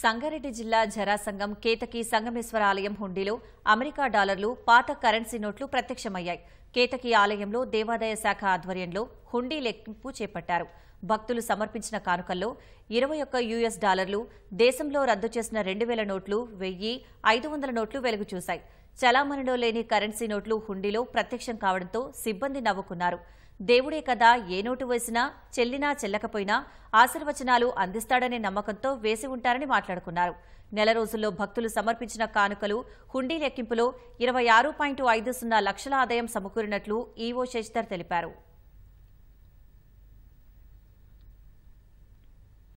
సంగారెడ్డి జిల్లా జరాసంగం కేతకి సంగమేశ్వర ఆలయం హుండీలో అమెరికా డాలర్లు పాత కరెన్సీ నోట్లు ప్రత్యక్షమయ్యాయి కేతకి ఆలయంలో దేవాదాయ శాఖ ఆధ్వర్యంలో హుండీ లెక్కింపు చేపట్టారు భక్తులు సమర్పించిన కానుకల్లో ఇరవై ఒక్క యూఎస్ డాలర్లు దేశంలో రద్దు చేసిన రెండు వేల నోట్లు వెయ్యి ఐదు వందల నోట్లు వెలుగుచూశాయి చలామణిలో లేని కరెన్సీ నోట్లు హుండీలో ప్రత్యక్షం కావడంతో సిబ్బంది నవ్వుకున్నారు దేవుడే కదా ఏ నోటు వేసినా చెల్లినా చెల్లకపోయినా ఆశీర్వచనాలు అందిస్తాడనే నమ్మకంతో వేసి ఉంటారని మాట్లాడుకున్నారు నెల రోజుల్లో భక్తులు సమర్పించిన కానుకలు హుండీ లెక్కింపులో ఇరవై ఆరు పాయింట్ ఐదు సున్నా లక్షల ఆదాయం సమకూరినట్లు ఈవో శశిధర్ తెలిపారు